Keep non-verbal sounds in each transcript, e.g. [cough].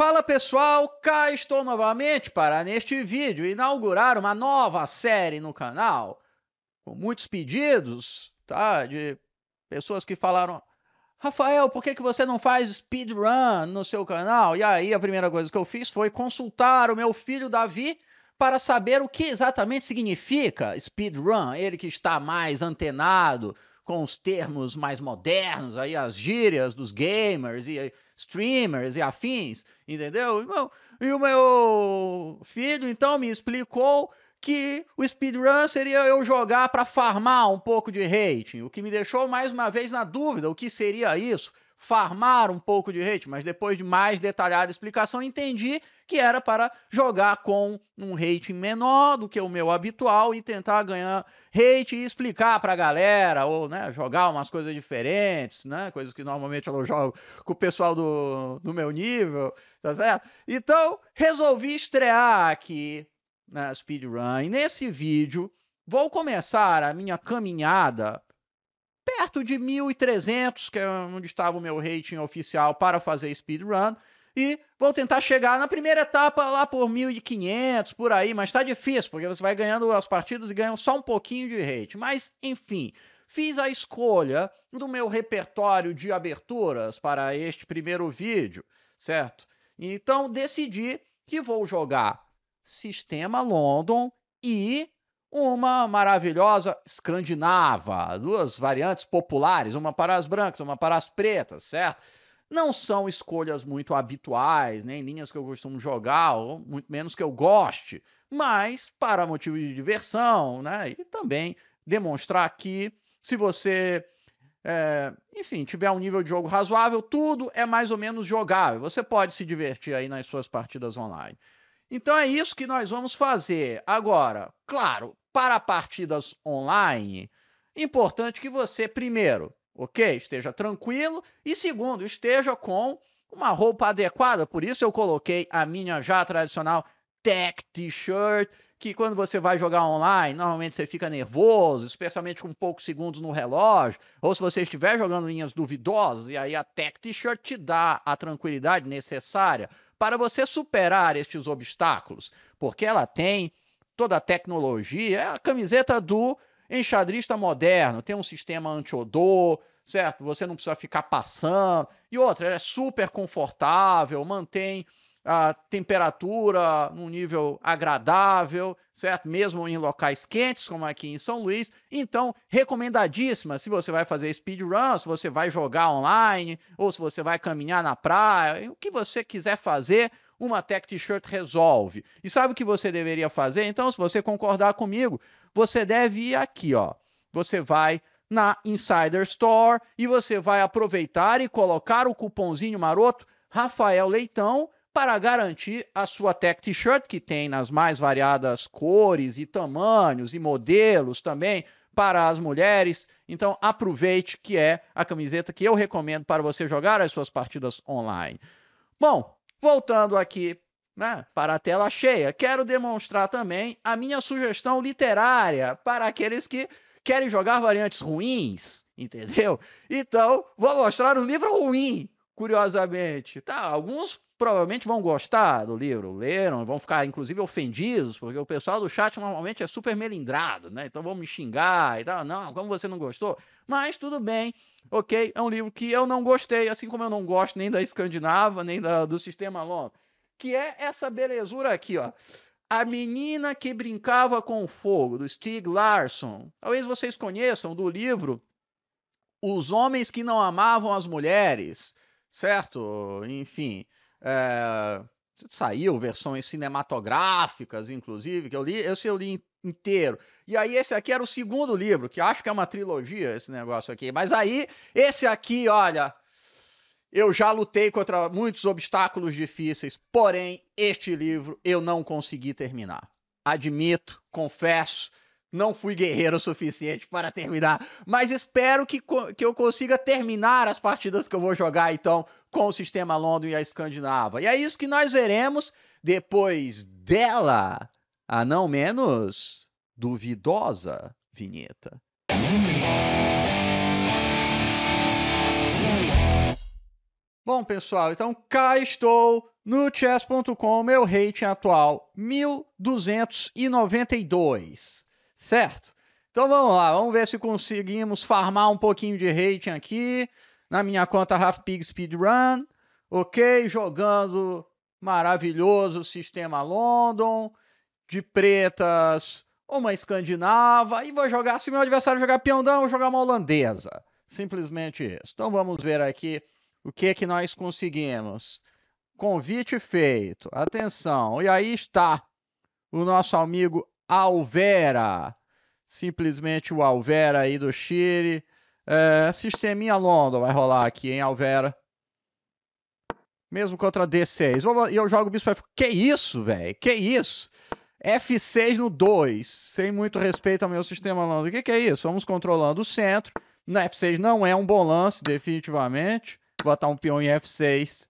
Fala pessoal, cá estou novamente para neste vídeo inaugurar uma nova série no canal, com muitos pedidos, tá, de pessoas que falaram Rafael, por que, que você não faz speedrun no seu canal? E aí a primeira coisa que eu fiz foi consultar o meu filho Davi para saber o que exatamente significa speedrun, ele que está mais antenado com os termos mais modernos, aí as gírias dos gamers e streamers e afins, entendeu? E o meu filho então me explicou que o speedrun seria eu jogar para farmar um pouco de rating, o que me deixou mais uma vez na dúvida o que seria isso farmar um pouco de rate, mas depois de mais detalhada explicação entendi que era para jogar com um rating menor do que o meu habitual e tentar ganhar rate e explicar para a galera ou né, jogar umas coisas diferentes, né, coisas que normalmente eu jogo com o pessoal do, do meu nível, tá certo? Então resolvi estrear aqui na speedrun e nesse vídeo vou começar a minha caminhada perto de 1.300, que é onde estava o meu rating oficial para fazer speedrun. E vou tentar chegar na primeira etapa lá por 1.500, por aí, mas tá difícil, porque você vai ganhando as partidas e ganha só um pouquinho de rate. Mas, enfim, fiz a escolha do meu repertório de aberturas para este primeiro vídeo, certo? Então, decidi que vou jogar Sistema London e uma maravilhosa escandinava, duas variantes populares, uma para as brancas, uma para as pretas, certo? Não são escolhas muito habituais, nem linhas que eu costumo jogar, ou muito menos que eu goste, mas para motivo de diversão, né? E também demonstrar que se você, é, enfim, tiver um nível de jogo razoável, tudo é mais ou menos jogável. Você pode se divertir aí nas suas partidas online. Então é isso que nós vamos fazer. Agora, claro, para partidas online, importante que você, primeiro, ok, esteja tranquilo, e segundo, esteja com uma roupa adequada. Por isso eu coloquei a minha já tradicional tech t-shirt, que quando você vai jogar online, normalmente você fica nervoso, especialmente com poucos segundos no relógio, ou se você estiver jogando linhas duvidosas, e aí a tech t-shirt te dá a tranquilidade necessária para você superar estes obstáculos, porque ela tem toda a tecnologia, é a camiseta do enxadrista moderno, tem um sistema anti-odor, certo? Você não precisa ficar passando. E outra, é super confortável, mantém a temperatura num nível agradável, certo? Mesmo em locais quentes, como aqui em São Luís. Então, recomendadíssima se você vai fazer speedrun, se você vai jogar online, ou se você vai caminhar na praia, o que você quiser fazer, uma Tech T-shirt resolve. E sabe o que você deveria fazer? Então, se você concordar comigo, você deve ir aqui, ó. Você vai na Insider Store e você vai aproveitar e colocar o cupomzinho maroto Rafael Leitão para garantir a sua Tech T-shirt, que tem nas mais variadas cores e tamanhos e modelos também para as mulheres. Então aproveite que é a camiseta que eu recomendo para você jogar as suas partidas online. Bom, Voltando aqui né, para a tela cheia, quero demonstrar também a minha sugestão literária para aqueles que querem jogar variantes ruins, entendeu? Então, vou mostrar um livro ruim, curiosamente. Tá, alguns provavelmente vão gostar do livro, leram, vão ficar inclusive ofendidos, porque o pessoal do chat normalmente é super melindrado, né? Então vão me xingar e tal. Não, como você não gostou? Mas tudo bem, ok, é um livro que eu não gostei, assim como eu não gosto nem da escandinava, nem da, do sistema long, que é essa belezura aqui, ó. A Menina que Brincava com o Fogo, do Stig Larsson. Talvez vocês conheçam do livro Os Homens que Não Amavam as Mulheres, certo? Enfim, é, saiu versões cinematográficas, inclusive, que eu li, eu sei, eu li inteiro. E aí esse aqui era o segundo livro, que acho que é uma trilogia esse negócio aqui. Mas aí esse aqui, olha, eu já lutei contra muitos obstáculos difíceis, porém este livro eu não consegui terminar. Admito, confesso, não fui guerreiro o suficiente para terminar, mas espero que, que eu consiga terminar as partidas que eu vou jogar então com o sistema London e a Escandinava. E é isso que nós veremos depois dela, a não menos duvidosa vinheta. Bom, pessoal, então cá estou no chess.com, meu rating atual 1292, certo? Então vamos lá, vamos ver se conseguimos farmar um pouquinho de rating aqui na minha conta Half Pig Speedrun, ok? Jogando maravilhoso sistema London, de pretas, uma escandinava, e vou jogar, se meu adversário jogar peão, vou jogar uma holandesa. Simplesmente isso. Então vamos ver aqui o que é que nós conseguimos. Convite feito, atenção, e aí está o nosso amigo Alvera, simplesmente o Alvera aí do Chile, é, sisteminha vai rolar aqui, hein, Alvera? Mesmo contra D6. E eu jogo o bispo F. Que isso, velho? Que isso? F6 no 2. Sem muito respeito ao meu sistema London. O que, que é isso? Vamos controlando o centro. Na F6 não é um bom lance, definitivamente. Botar um peão em F6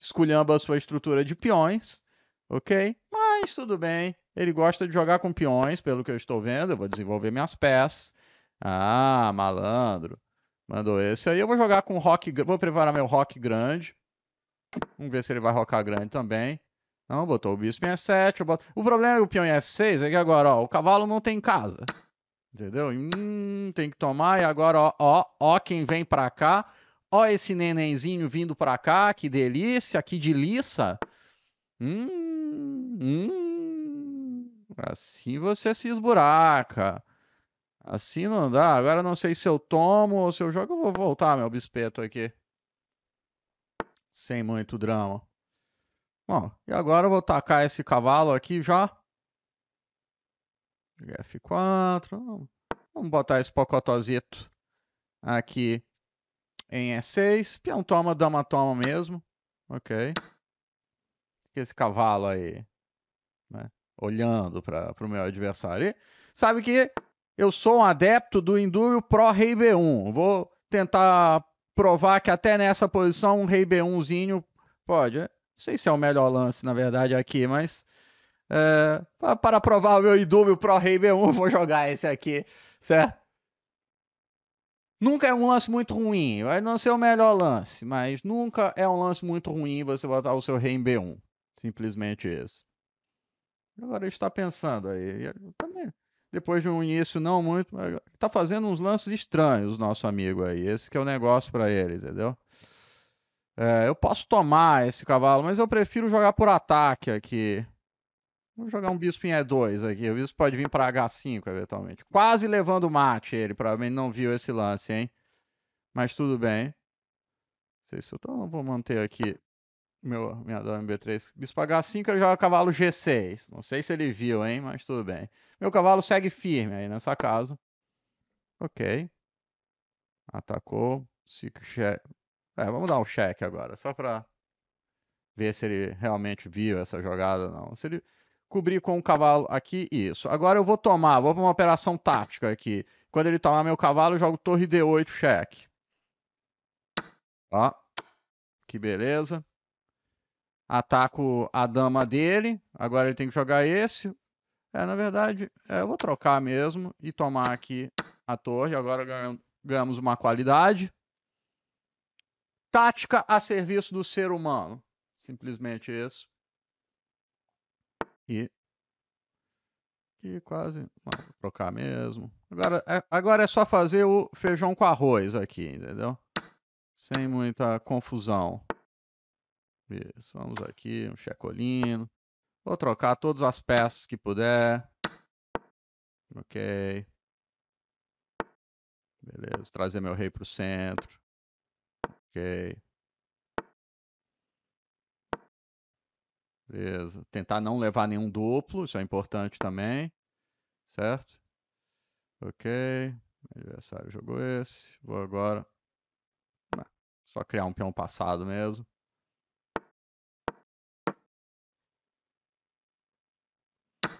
esculhamba a sua estrutura de peões, ok? Mas tudo bem. Ele gosta de jogar com peões, pelo que eu estou vendo. Eu vou desenvolver minhas peças. Ah, malandro. Mandou esse aí. Eu vou jogar com rock. Vou preparar meu rock grande. Vamos ver se ele vai rocar grande também. Não, botou o bispo em F7. Boto... O problema é o peão em F6 é que agora, ó, o cavalo não tem casa. Entendeu? Hum, tem que tomar. E agora, ó, ó, ó, quem vem pra cá. Ó, esse nenenzinho vindo pra cá. Que delícia, que delícia. Hum, hum. Assim você se esburaca. Assim não dá. Agora não sei se eu tomo ou se eu jogo. Eu vou voltar meu bispeto aqui. Sem muito drama. Bom, e agora eu vou tacar esse cavalo aqui já. F4. Vamos botar esse pocotozito aqui em E6. Peão toma, dama toma mesmo. Ok. Esse cavalo aí, né? Olhando para o meu adversário. E sabe que eu sou um adepto do Enduro Pro Rei B1. Vou tentar provar que até nessa posição um Rei B1zinho pode. Não sei se é o melhor lance, na verdade, aqui, mas. É, para provar o meu Enduro Pro Rei B1, vou jogar esse aqui, certo? Nunca é um lance muito ruim, vai não ser o melhor lance, mas nunca é um lance muito ruim você botar o seu rei em B1. Simplesmente isso. Agora está pensando aí. Eu também depois de um início não muito, tá fazendo uns lances estranhos, nosso amigo aí. Esse que é o negócio para ele, entendeu? É, eu posso tomar esse cavalo, mas eu prefiro jogar por ataque aqui. Vou jogar um bispo em E2 aqui. O bispo pode vir para H5 eventualmente. Quase levando o mate ele, provavelmente não viu esse lance, hein? Mas tudo bem. Não sei se eu tô, vou manter aqui meu, minha dama B3. Bispo H5, ele joga cavalo G6. Não sei se ele viu, hein? Mas tudo bem. Meu cavalo segue firme aí nessa casa. Ok. Atacou. Se É, vamos dar um check agora, só para ver se ele realmente viu essa jogada ou não. Se ele cobrir com o cavalo aqui, isso. Agora eu vou tomar, vou para uma operação tática aqui. Quando ele tomar meu cavalo, eu jogo torre D8 cheque. Ó, que beleza. Ataco a dama dele. Agora ele tem que jogar esse. É, na verdade, é, eu vou trocar mesmo e tomar aqui a torre. Agora ganhamos uma qualidade. Tática a serviço do ser humano. Simplesmente isso. E quase. vou trocar mesmo. Agora é, agora é só fazer o feijão com arroz aqui, entendeu? Sem muita confusão. Isso, vamos aqui, um checolino. Vou trocar todas as peças que puder. Ok. Beleza, trazer meu rei para o centro. Ok. Beleza. Tentar não levar nenhum duplo, isso é importante também. Certo? Ok. Meu adversário jogou esse. Vou agora. Ah, só criar um peão passado mesmo.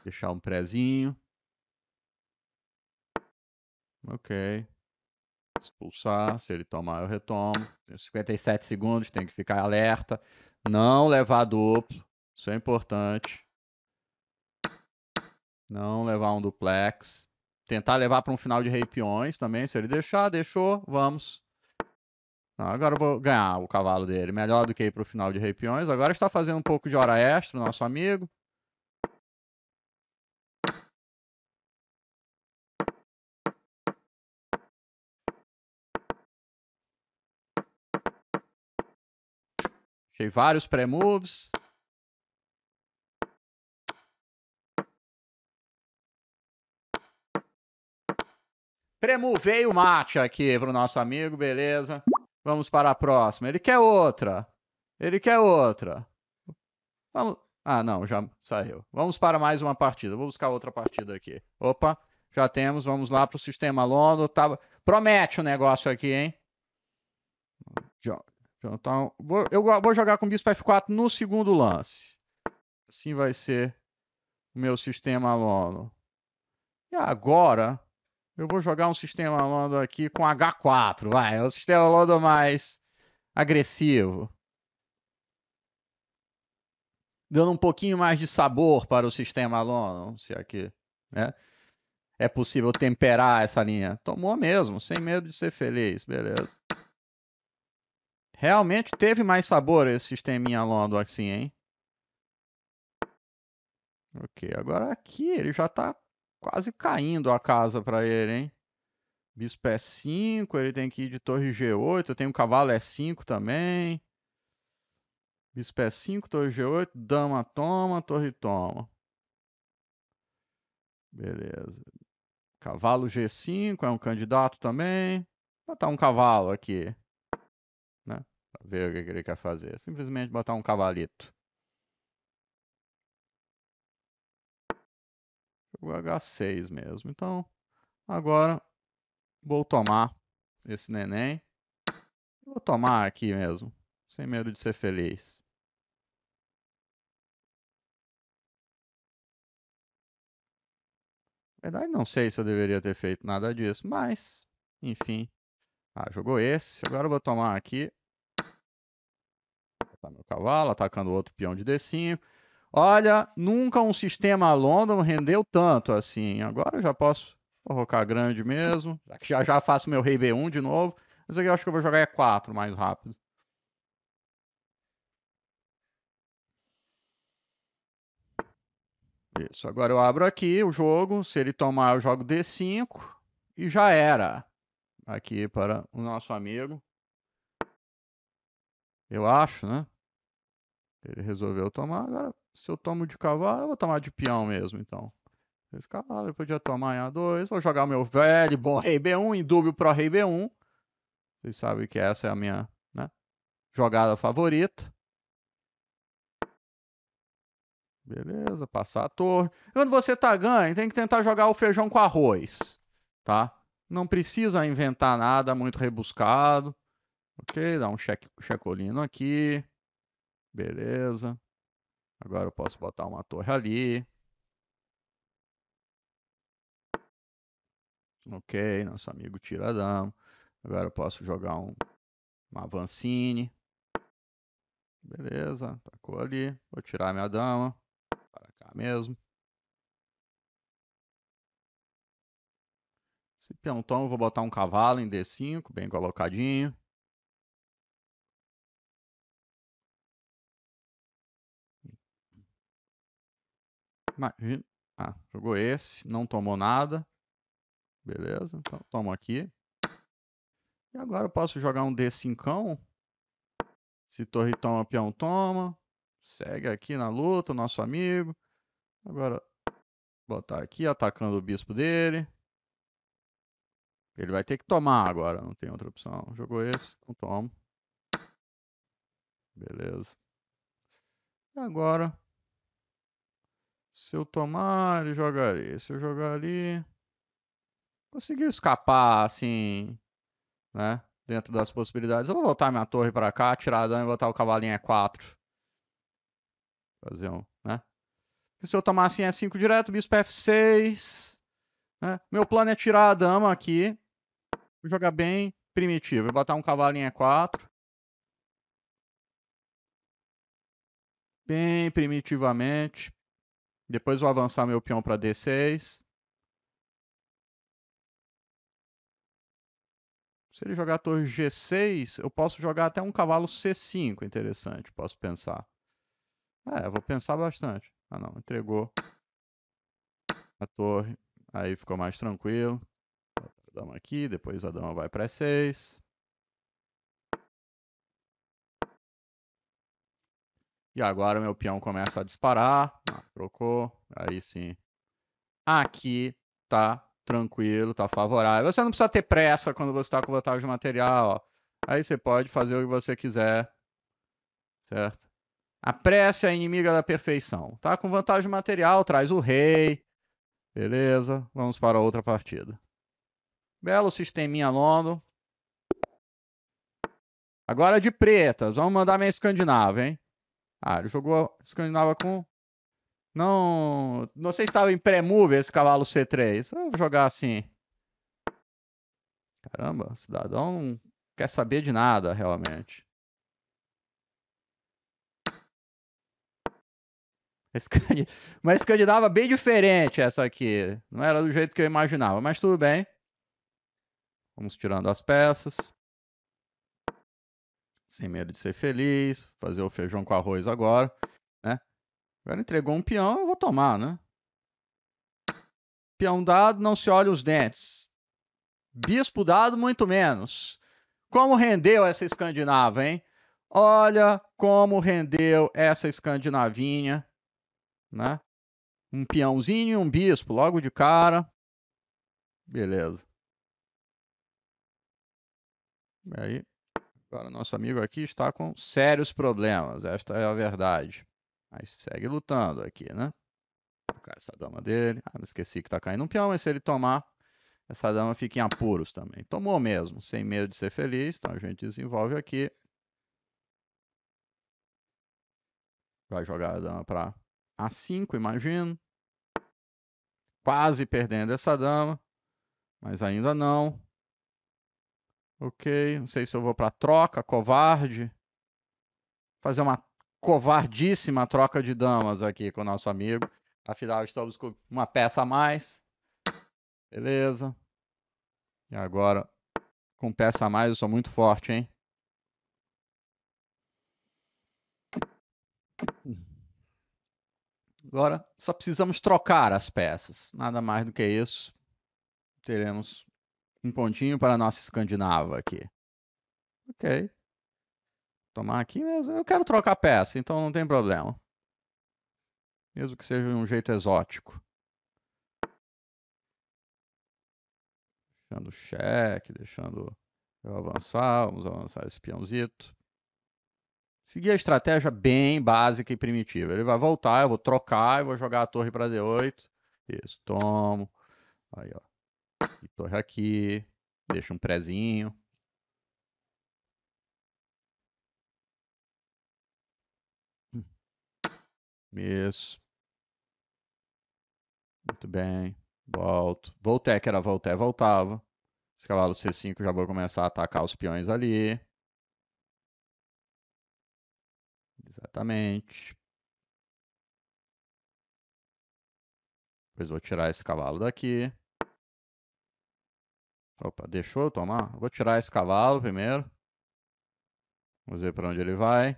Deixar um prézinho. Ok. Expulsar. Se ele tomar, eu retomo. Tenho 57 segundos, tem que ficar alerta. Não levar duplo. Isso é importante. Não levar um duplex. Tentar levar para um final de rei peões também. Se ele deixar, deixou. Vamos. Não, agora eu vou ganhar o cavalo dele. Melhor do que ir para o final de rei peões. Agora está fazendo um pouco de hora extra, nosso amigo. Achei vários pré-moves. Pre-movei o mate aqui pro nosso amigo, beleza. Vamos para a próxima. Ele quer outra. Ele quer outra. Vamos... Ah, não, já saiu. Vamos para mais uma partida. Vou buscar outra partida aqui. Opa, já temos. Vamos lá pro sistema Londo. Tava... Tá, promete o negócio aqui, hein? John. Então, vou, eu vou jogar com bispo F4 no segundo lance. Assim vai ser o meu sistema lono. E agora, eu vou jogar um sistema lono aqui com H4. Vai, é o sistema lono mais agressivo. Dando um pouquinho mais de sabor para o sistema lono, se aqui, é né? É possível temperar essa linha. Tomou mesmo, sem medo de ser feliz, beleza. Realmente teve mais sabor esse sisteminha Londo assim, hein? Ok, agora aqui ele já tá quase caindo a casa pra ele, hein? Bispo é 5, ele tem que ir de torre G8, eu tenho um cavalo E5 é também. Bispo é 5, torre G8, dama toma, torre toma. Beleza. Cavalo G5 é um candidato também. Vou botar um cavalo aqui. Né? Ver o que ele quer fazer. Simplesmente botar um cavalito. Jogo H6 mesmo. Então, agora vou tomar esse neném. Vou tomar aqui mesmo, sem medo de ser feliz. Na verdade, não sei se eu deveria ter feito nada disso, mas, enfim. Ah, jogou esse. Agora eu vou tomar aqui. Tá meu cavalo, atacando outro peão de D5. Olha, nunca um sistema London rendeu tanto assim. Agora eu já posso provocar grande mesmo. Já já, já faço meu rei B1 de novo. Mas aqui eu acho que eu vou jogar E4 mais rápido. Isso, agora eu abro aqui o jogo. Se ele tomar, eu jogo D5. E já era. Aqui para o nosso amigo. Eu acho, né? Ele resolveu tomar, agora se eu tomo de cavalo, eu vou tomar de peão mesmo, então. Esse cavalo, eu podia tomar em A2, vou jogar meu velho, bom rei B1, em dúbio pro rei B1. Vocês sabem que essa é a minha né, jogada favorita. Beleza, passar a torre. Quando você tá ganho, tem que tentar jogar o feijão com arroz, tá? Não precisa inventar nada muito rebuscado. Ok, dá um check, checolino aqui. Beleza. Agora eu posso botar uma torre ali. Ok, nosso amigo tira dama. Agora eu posso jogar um, uma Vancine. Beleza, tacou ali. Vou tirar minha dama. Para cá mesmo. Se peão eu vou botar um cavalo em D5, bem colocadinho. Imagina. Ah, jogou esse, não tomou nada. Beleza, então tomo aqui. E agora eu posso jogar um D5. Se torre toma, é peão toma. Segue aqui na luta, nosso amigo. Agora, botar aqui, atacando o bispo dele. Ele vai ter que tomar agora, não tem outra opção. Jogou esse, então tomo. Beleza. E agora, se eu tomar, ele joga ali. Se eu jogar ali. Conseguiu escapar, assim. Né? Dentro das possibilidades. Eu vou voltar minha torre pra cá, tirar tiradão e botar o cavalinho E4. Fazer um. Né? se eu tomar assim E5 direto, bispo F6. Né? Meu plano é tirar a dama aqui. Vou jogar bem primitivo. Vou botar um cavalinho E4. Bem primitivamente. Depois vou avançar meu peão para D6. Se ele jogar a torre G6, eu posso jogar até um cavalo C5, interessante, posso pensar. É, eu vou pensar bastante. Ah não, entregou a torre, aí ficou mais tranquilo. A dama aqui, depois a dama vai para 6 E agora meu peão começa a disparar. Ah, trocou. Aí sim. Aqui tá tranquilo, tá favorável. Você não precisa ter pressa quando você está com vantagem de material. Ó. Aí você pode fazer o que você quiser. Certo? A pressa é a inimiga da perfeição. Tá com vantagem material, traz o rei. Beleza, vamos para outra partida. Belo sisteminha Londo. Agora de pretas, vamos mandar minha escandinava, hein? Ah, ele jogou Escandinava com. Não. Não sei se estava em pré-move esse cavalo C3. Eu vou jogar assim. Caramba, o cidadão não quer saber de nada, realmente. Uma [laughs] escandinava bem diferente essa aqui. Não era do jeito que eu imaginava, mas tudo bem. Vamos tirando as peças sem medo de ser feliz, fazer o feijão com arroz agora, né? Agora entregou um peão, eu vou tomar, né? Peão dado, não se olha os dentes. Bispo dado, muito menos. Como rendeu essa escandinava, hein? Olha como rendeu essa escandinavinha, né? Um peãozinho e um bispo, logo de cara. Beleza. E aí, Agora, nosso amigo aqui está com sérios problemas, esta é a verdade. Mas segue lutando aqui, né? Tocar essa dama dele. Ah, me esqueci que tá caindo um peão, mas se ele tomar, essa dama fica em apuros também. Tomou mesmo, sem medo de ser feliz, então a gente desenvolve aqui. Vai jogar a dama para A5, imagino. Quase perdendo essa dama, mas ainda não. Ok, não sei se eu vou para troca, covarde. Fazer uma covardíssima troca de damas aqui com o nosso amigo. Afinal, estamos com uma peça a mais. Beleza. E agora, com peça a mais, eu sou muito forte, hein? Agora, só precisamos trocar as peças. Nada mais do que isso. Teremos um pontinho para a nossa escandinava aqui. Ok. Tomar aqui mesmo. Eu quero trocar peça, então não tem problema. Mesmo que seja de um jeito exótico. Deixando cheque, deixando eu avançar. Vamos avançar esse peãozito. Seguir a estratégia bem básica e primitiva. Ele vai voltar, eu vou trocar, eu vou jogar a torre para D8. Isso, tomo. Aí, ó. E torre aqui. Deixa um prezinho. Isso. Muito bem. Volto. Voltei, que era voltar, voltava. Esse cavalo C5 já vou começar a atacar os peões ali. Exatamente. Depois vou tirar esse cavalo daqui. Opa, deixou eu tomar? Vou tirar esse cavalo primeiro. Vamos ver para onde ele vai.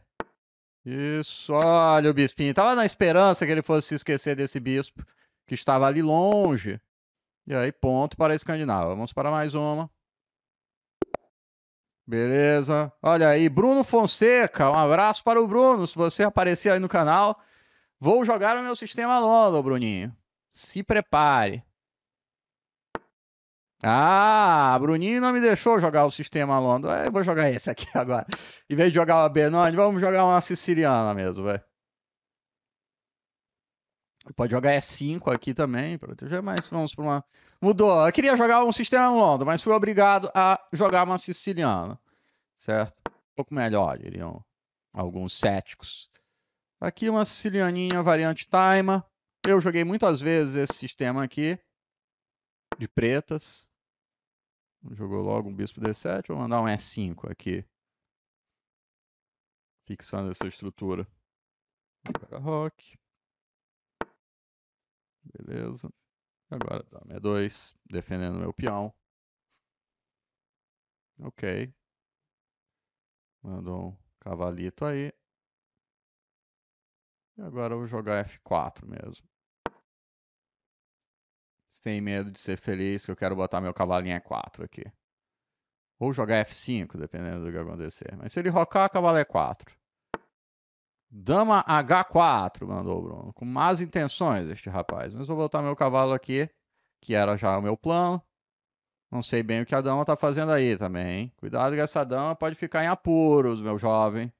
Isso, olha o bispinho. Tava na esperança que ele fosse se esquecer desse bispo que estava ali longe. E aí, ponto para a Escandinava. Vamos para mais uma. Beleza. Olha aí, Bruno Fonseca. Um abraço para o Bruno. Se você aparecer aí no canal, vou jogar o meu sistema logo, Bruninho. Se prepare. Ah, Bruninho não me deixou jogar o sistema londo. É, eu vou jogar esse aqui [laughs] agora. Em vez de jogar uma Benoni, vamos jogar uma siciliana mesmo, vai. Pode jogar E5 aqui também, proteger, mas vamos para uma... Mudou. Eu queria jogar um sistema londo, mas fui obrigado a jogar uma siciliana. Certo? Um pouco melhor, diriam alguns céticos. Aqui uma sicilianinha variante Taima. Eu joguei muitas vezes esse sistema aqui de pretas. Jogou logo um bispo D7. Vou mandar um E5 aqui. Fixando essa estrutura. Agora rock. Beleza. Agora dá tá E2. Defendendo meu peão. Ok. Mandou um cavalito aí. E agora eu vou jogar F4 mesmo sem medo de ser feliz, que eu quero botar meu cavalinho E4 aqui. Ou jogar F5, dependendo do que acontecer. Mas se ele rocar, cavalo E4. É dama H4, mandou o Bruno. Com más intenções, este rapaz. Mas vou botar meu cavalo aqui, que era já o meu plano. Não sei bem o que a dama tá fazendo aí também, hein? Cuidado que essa dama pode ficar em apuros, meu jovem.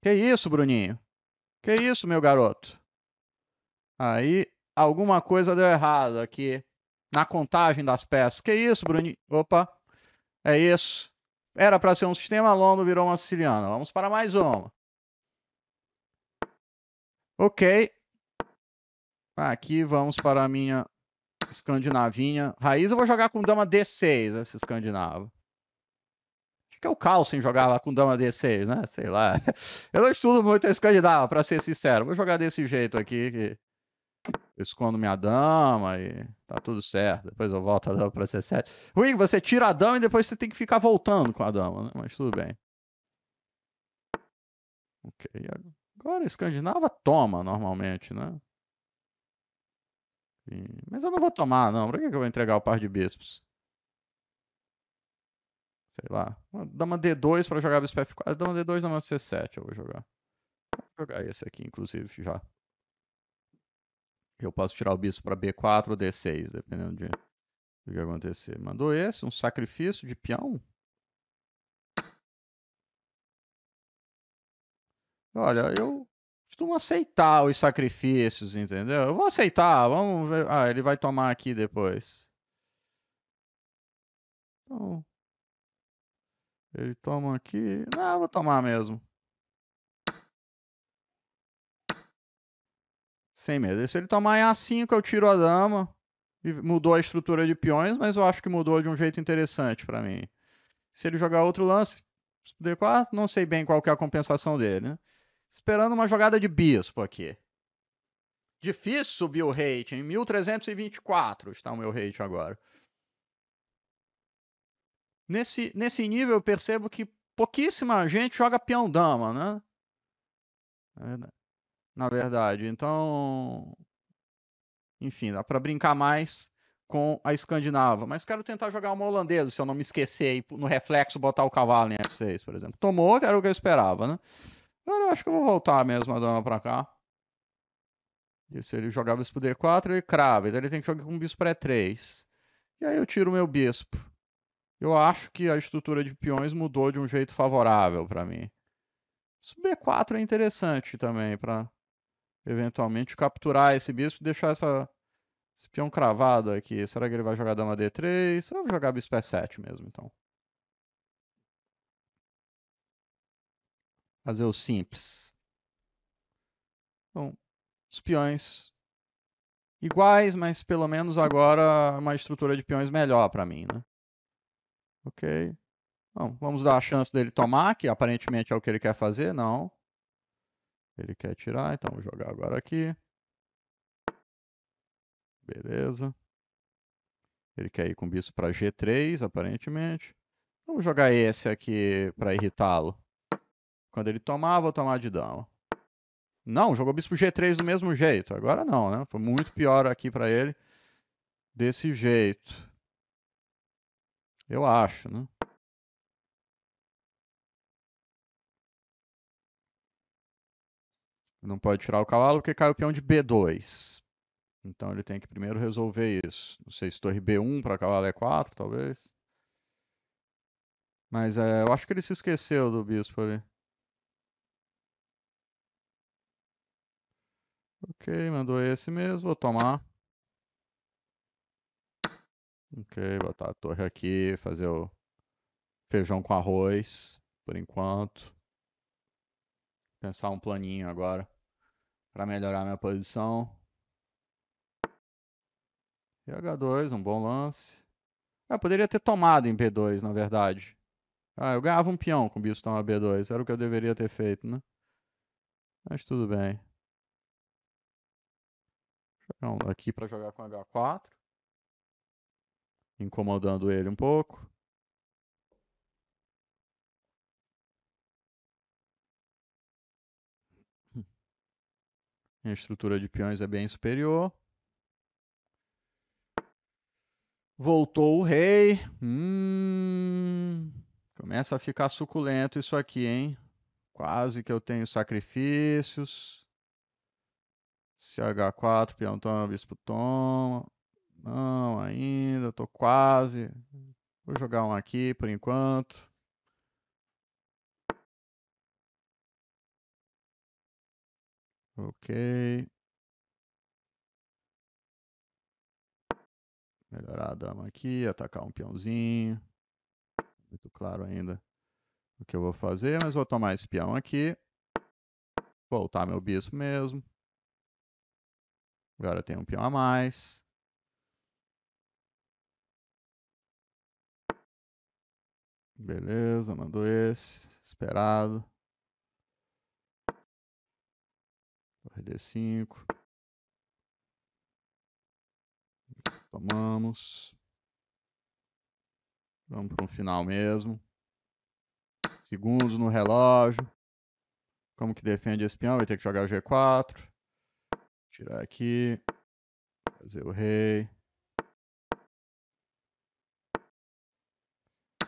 Que isso, Bruninho? Que isso, meu garoto? Aí alguma coisa deu errado aqui na contagem das peças. Que isso, Bruni? Opa, é isso. Era para ser um sistema longo, virou uma siciliana. Vamos para mais uma. Ok. Aqui vamos para a minha escandinavinha. Raiz eu vou jogar com dama D6, essa escandinava. Acho que é o Carlsen jogava com dama D6, né? Sei lá. [laughs] Eu não estudo muito a escandinava, para ser sincero. Vou jogar desse jeito aqui, que eu escondo minha dama e tá tudo certo. Depois eu volto a dama pra C7. Ruim, você tira a dama e depois você tem que ficar voltando com a dama, né? Mas tudo bem. Ok, agora a Escandinava toma normalmente, né? Mas eu não vou tomar, não. Pra que eu vou entregar o par de bispos? Sei lá. Dama D2 pra jogar bispo F4. Dama D2, dama C7 eu vou jogar. Vou jogar esse aqui, inclusive, já. Eu posso tirar o bispo para B4 ou D6, dependendo de, do que acontecer. Mandou esse, um sacrifício de peão. Olha, eu costumo aceitar os sacrifícios, entendeu? Eu vou aceitar, vamos ver. Ah, ele vai tomar aqui depois. Então, ele toma aqui. eu vou tomar mesmo. Sem medo. E se ele tomar em A5, eu tiro a dama. E mudou a estrutura de peões, mas eu acho que mudou de um jeito interessante para mim. Se ele jogar outro lance, D4, não sei bem qual que é a compensação dele. Né? Esperando uma jogada de bispo aqui. Difícil subir o rate em 1324 está o meu rate agora. Nesse, nesse nível eu percebo que pouquíssima gente joga peão dama, né? É na verdade. Então, enfim, dá para brincar mais com a escandinava. Mas quero tentar jogar uma holandesa, se eu não me esquecer, e no reflexo botar o cavalo em F6, por exemplo. Tomou, era o que eu esperava, né? Agora eu acho que eu vou voltar mesmo a dama para cá. E se ele jogava bispo D4, ele crava. Então ele tem que jogar com bispo E3. E aí eu tiro o meu bispo. Eu acho que a estrutura de peões mudou de um jeito favorável para mim. Isso B4 é interessante também para eventualmente capturar esse bispo e deixar essa, esse peão cravado aqui. Será que ele vai jogar dama D3? Ou jogar bispo E7 mesmo, então? Fazer o simples. bom os peões iguais, mas pelo menos agora uma estrutura de peões melhor para mim, né? Ok. Bom, vamos dar a chance dele tomar, que aparentemente é o que ele quer fazer. Não. Ele quer tirar, então vou jogar agora aqui. Beleza. Ele quer ir com o bispo para G3, aparentemente. Vamos jogar esse aqui para irritá-lo. Quando ele tomar, vou tomar de dama. Não, jogou bispo G3 do mesmo jeito. Agora não, né? Foi muito pior aqui para ele desse jeito. Eu acho, né? não pode tirar o cavalo porque cai o peão de B2. Então ele tem que primeiro resolver isso. Não sei se torre B1 para cavalo E4, é talvez. Mas é, eu acho que ele se esqueceu do bispo ali. Ok, mandou esse mesmo, vou tomar. Ok, botar a torre aqui, fazer o feijão com arroz, por enquanto. Pensar um planinho agora para melhorar minha posição. E H2, um bom lance. Ah, eu poderia ter tomado em B2, na verdade. Ah, eu ganhava um peão com o bicho tomar B2. Era o que eu deveria ter feito, né? Mas tudo bem. Jogar aqui para jogar com H4. Incomodando ele um pouco. Minha estrutura de peões é bem superior. Voltou o rei. Hum, começa a ficar suculento isso aqui, hein? Quase que eu tenho sacrifícios. CH4, peão toma, bispo toma. Não, ainda, tô quase. Vou jogar um aqui por enquanto. Ok. Melhorar a dama aqui, atacar um peãozinho. Muito claro ainda o que eu vou fazer, mas vou tomar esse peão aqui. Voltar meu bispo mesmo. Agora tem um peão a mais. Beleza, mandou esse. Esperado. RD5. Tomamos. Vamos para um final mesmo. Segundos no relógio. Como que defende esse peão? Vai ter que jogar o G4. Tirar aqui. Fazer o rei.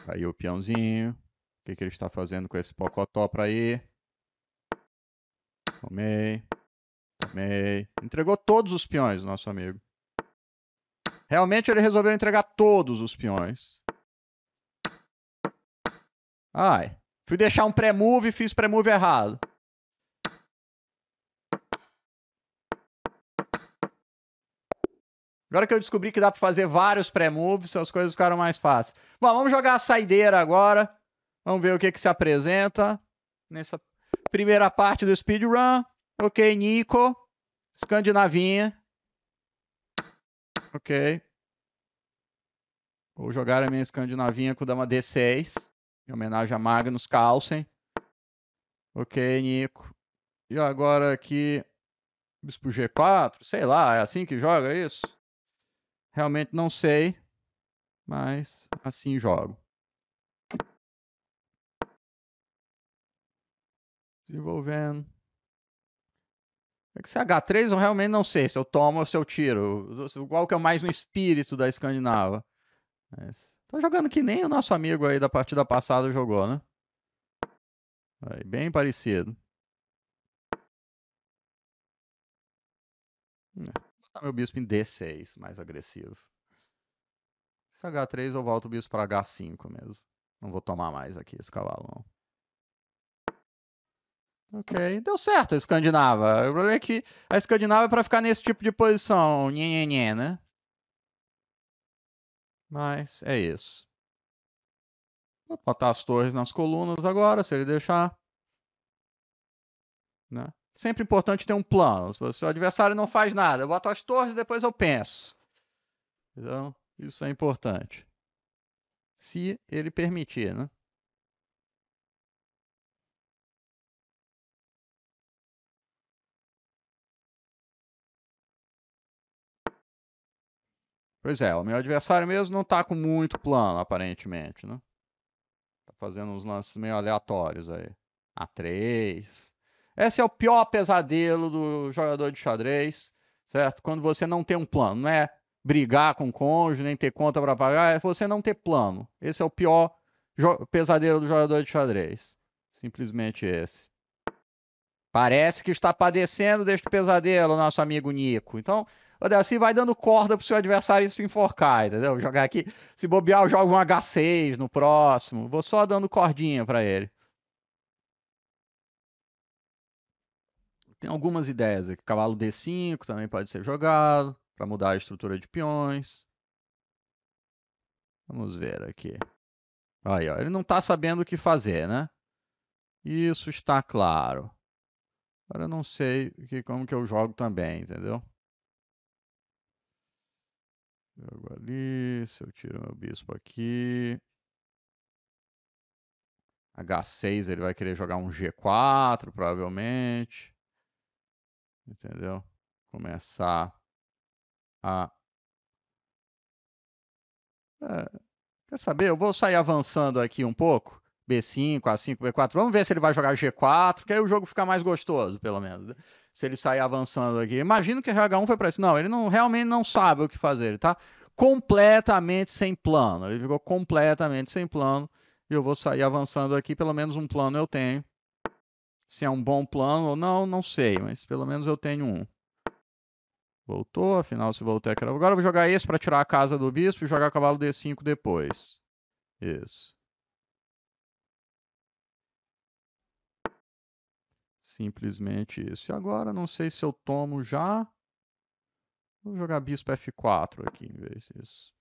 Tá aí o peãozinho. O que, que ele está fazendo com esse pocotó para ir? Tomei. Amei. É, entregou todos os peões, nosso amigo. Realmente ele resolveu entregar todos os peões. Ai. Fui deixar um pré-move e fiz pré-move errado. Agora que eu descobri que dá pra fazer vários pré-moves, as coisas ficaram mais fáceis. Bom, vamos jogar a saideira agora. Vamos ver o que, que se apresenta nessa primeira parte do speedrun. Ok, Nico. Escandinavinha. Ok. Vou jogar a minha Escandinavinha com dama D6. Em homenagem a Magnus Carlsen. Ok, Nico. E agora aqui, bispo G4, sei lá, é assim que joga isso? Realmente não sei, mas assim jogo. Desenvolvendo é, é H3 eu realmente não sei se eu tomo ou se eu tiro. Qual que é o mais no espírito da Escandinava. Mas, tô jogando que nem o nosso amigo aí da partida passada jogou, né? Aí, bem parecido. Vou botar meu bispo em D6, mais agressivo. Se é H3 eu volto o bispo para H5 mesmo. Não vou tomar mais aqui esse cavalo, não. Ok, deu certo a Escandinava. O problema é que a Escandinava é pra ficar nesse tipo de posição, nhe, nhe, nhe, né? Mas é isso. Vou botar as torres nas colunas agora, se ele deixar. Né? Sempre importante ter um plano. Se o seu adversário não faz nada, eu boto as torres e depois eu penso. Então, isso é importante. Se ele permitir, né? Pois é, o meu adversário mesmo não tá com muito plano, aparentemente, né? Tá fazendo uns lances meio aleatórios aí. A3. Esse é o pior pesadelo do jogador de xadrez, certo? Quando você não tem um plano, não é brigar com o cônjuge, nem ter conta para pagar, é você não ter plano. Esse é o pior pesadelo do jogador de xadrez. Simplesmente esse. Parece que está padecendo deste pesadelo, nosso amigo Nico. Então, Assim vai dando corda pro seu adversário se enforcar, entendeu? Jogar aqui. Se bobear, eu jogo um H6 no próximo. Vou só dando cordinha para ele. Tem algumas ideias aqui. Cavalo D5 também pode ser jogado para mudar a estrutura de peões. Vamos ver aqui. Aí, ó, ele não está sabendo o que fazer, né? Isso está claro. Agora eu não sei que, como que eu jogo também, entendeu? Jogo ali, se eu tiro meu bispo aqui. H6 ele vai querer jogar um G4, provavelmente. Entendeu? Começar a. É, quer saber? Eu vou sair avançando aqui um pouco. B5, A5, B4. Vamos ver se ele vai jogar G4, que aí o jogo fica mais gostoso, pelo menos. Né? se ele sair avançando aqui. Imagino que o RH1 foi para isso. Não, ele não realmente não sabe o que fazer. Ele está completamente sem plano. Ele ficou completamente sem plano. E eu vou sair avançando aqui. Pelo menos um plano eu tenho. Se é um bom plano ou não, não sei. Mas pelo menos eu tenho um. Voltou, afinal se voltou Agora eu vou jogar esse para tirar a casa do bispo e jogar cavalo D5 depois. Isso. Simplesmente isso. E agora não sei se eu tomo já. Vou jogar bispo F4 aqui em vez disso.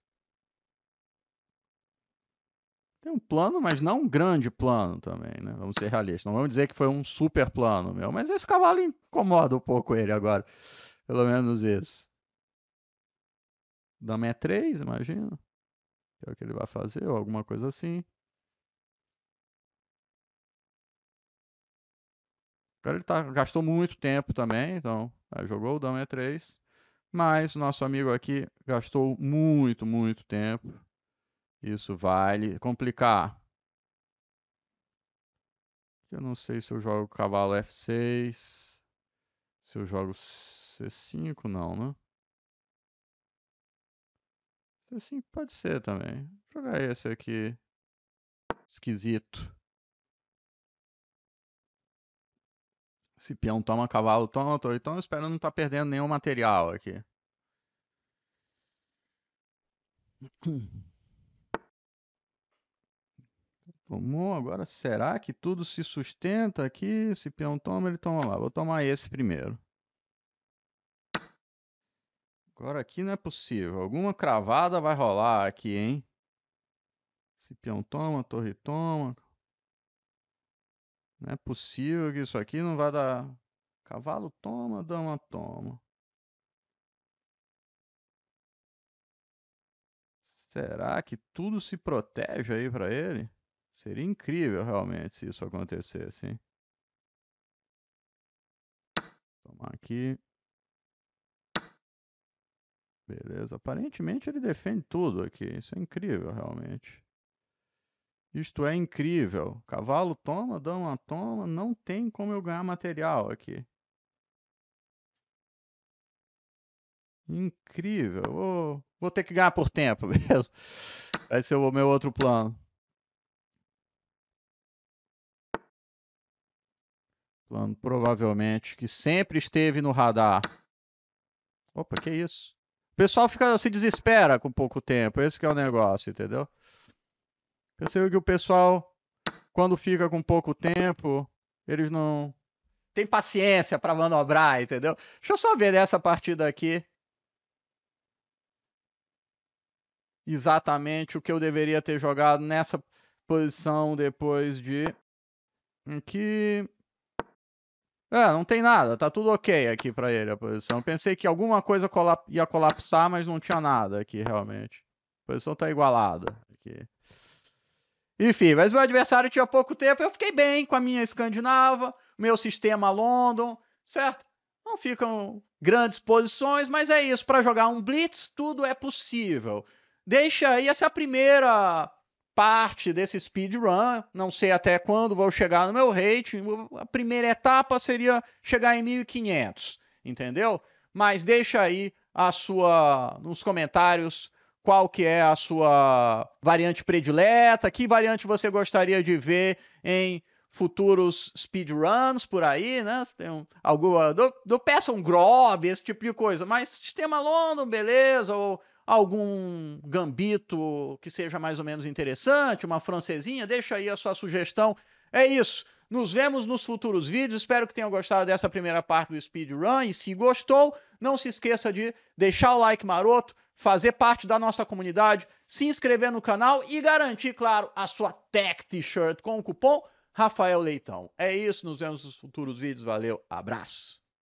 Tem um plano, mas não um grande plano também, né? Vamos ser realistas. Não vamos dizer que foi um super plano meu, mas esse cavalo incomoda um pouco ele agora. Pelo menos isso. Dama E3, imagino. Que é o que ele vai fazer, ou alguma coisa assim. Então, ele tá, gastou muito tempo também, então jogou o Dama E3. Mas nosso amigo aqui gastou muito, muito tempo. Isso vai complicar. Eu não sei se eu jogo cavalo F6. Se eu jogo C5, não, né? C5 pode ser também. Vou jogar esse aqui. Esquisito. Esse peão toma cavalo tonto, então espero não estar tá perdendo nenhum material aqui. [clears throat] Tomou, agora será que tudo se sustenta aqui? Se peão toma, ele toma lá. Vou tomar esse primeiro. Agora aqui não é possível. Alguma cravada vai rolar aqui, hein? Se peão toma, torre toma, não é possível que isso aqui não vá dar. Cavalo toma, dama toma. Será que tudo se protege aí para ele? Seria incrível realmente se isso acontecesse. Hein? Tomar aqui. Beleza, aparentemente ele defende tudo aqui. Isso é incrível realmente. Isto é incrível. Cavalo toma, dama toma, não tem como eu ganhar material aqui. Incrível. Vou, vou ter que ganhar por tempo [laughs] mesmo. Vai ser o meu outro plano. Plano provavelmente que sempre esteve no radar. Opa, que isso? O pessoal fica se desespera com pouco tempo. Esse é o negócio, entendeu? Percebo que o pessoal, quando fica com pouco tempo, eles não tem paciência para manobrar, entendeu? Deixa eu só ver essa partida aqui. Exatamente o que eu deveria ter jogado nessa posição depois de aqui. é, ah, não tem nada, tá tudo ok aqui para ele a posição. Eu pensei que alguma coisa colap ia colapsar, mas não tinha nada aqui realmente. A posição tá igualada aqui. Enfim, mas meu adversário tinha pouco tempo, eu fiquei bem com a minha escandinava, meu sistema London, certo? Não ficam grandes posições, mas é isso, para jogar um blitz tudo é possível. Deixa aí essa é primeira parte desse speedrun, não sei até quando vou chegar no meu rating, a primeira etapa seria chegar em 1500, entendeu? Mas deixa aí a sua nos comentários qual que é a sua variante predileta, que variante você gostaria de ver em futuros speedruns por aí, né? Tem um, alguma ah, do, do peça um grob, esse tipo de coisa, mas sistema London, beleza, ou algum gambito que seja mais ou menos interessante, uma francesinha, deixa aí a sua sugestão. É isso. Nos vemos nos futuros vídeos. Espero que tenham gostado dessa primeira parte do speedrun. E se gostou, não se esqueça de deixar o like maroto, fazer parte da nossa comunidade, se inscrever no canal e garantir, claro, a sua Tech T-shirt com o cupom Rafael Leitão. É isso, nos vemos nos futuros vídeos. Valeu, abraço.